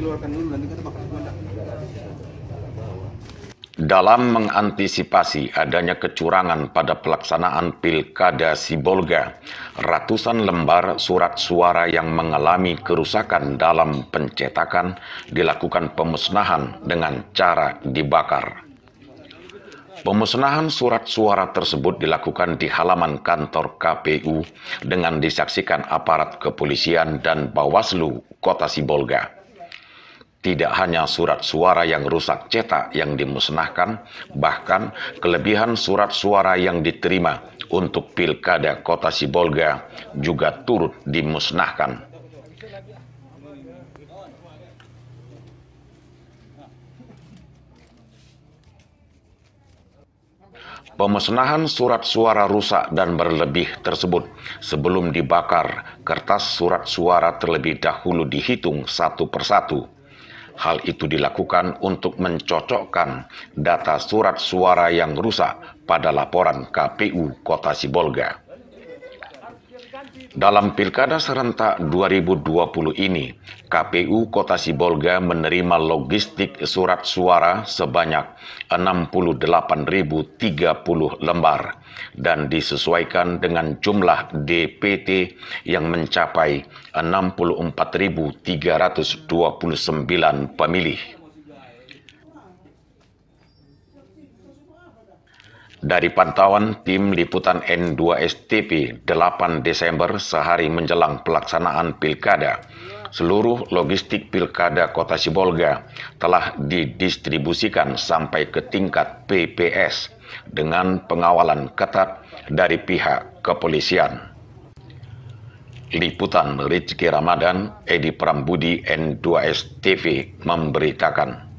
dikeluarkan dulu nanti kita bakal dalam mengantisipasi adanya kecurangan pada pelaksanaan Pilkada Sibolga, ratusan lembar surat suara yang mengalami kerusakan dalam pencetakan dilakukan pemusnahan dengan cara dibakar. Pemusnahan surat suara tersebut dilakukan di halaman kantor KPU dengan disaksikan aparat kepolisian dan Bawaslu Kota Sibolga. Tidak hanya surat suara yang rusak cetak yang dimusnahkan, bahkan kelebihan surat suara yang diterima untuk pilkada kota Sibolga juga turut dimusnahkan. Pemusnahan surat suara rusak dan berlebih tersebut sebelum dibakar, kertas surat suara terlebih dahulu dihitung satu persatu. Hal itu dilakukan untuk mencocokkan data surat suara yang rusak pada laporan KPU Kota Sibolga. Dalam pilkada serentak 2020 ini, KPU Kota Sibolga menerima logistik surat suara sebanyak 68.030 lembar dan disesuaikan dengan jumlah DPT yang mencapai 64.329 pemilih. Dari pantauan tim liputan N2STP 8 Desember sehari menjelang pelaksanaan pilkada, seluruh logistik pilkada Kota Sibolga telah didistribusikan sampai ke tingkat PPS dengan pengawalan ketat dari pihak kepolisian. Liputan Rizky Ramadan, Edi Prambudi, n 2 stv memberitakan.